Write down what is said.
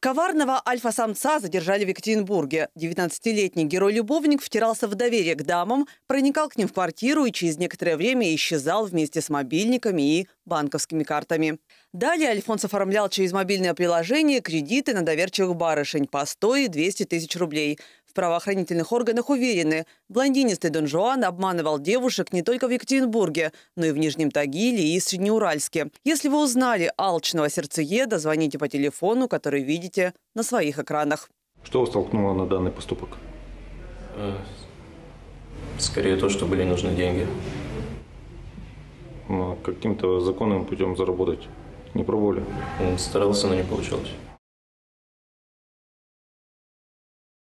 Коварного альфа-самца задержали в Екатеринбурге. 19-летний герой-любовник втирался в доверие к дамам, проникал к ним в квартиру и через некоторое время исчезал вместе с мобильниками и банковскими картами. Далее Альфонс оформлял через мобильное приложение кредиты на доверчивых барышень по 100 и 200 тысяч рублей правоохранительных органах уверены, блондинистый Дон Жуан обманывал девушек не только в Екатеринбурге, но и в Нижнем Тагиле и Среднеуральске. Если вы узнали алчного сердцееда, звоните по телефону, который видите на своих экранах. Что вас столкнуло на данный поступок? Э, скорее то, что были нужны деньги. Ну, а каким-то законным путем заработать не пробовали? Старался, но не получалось.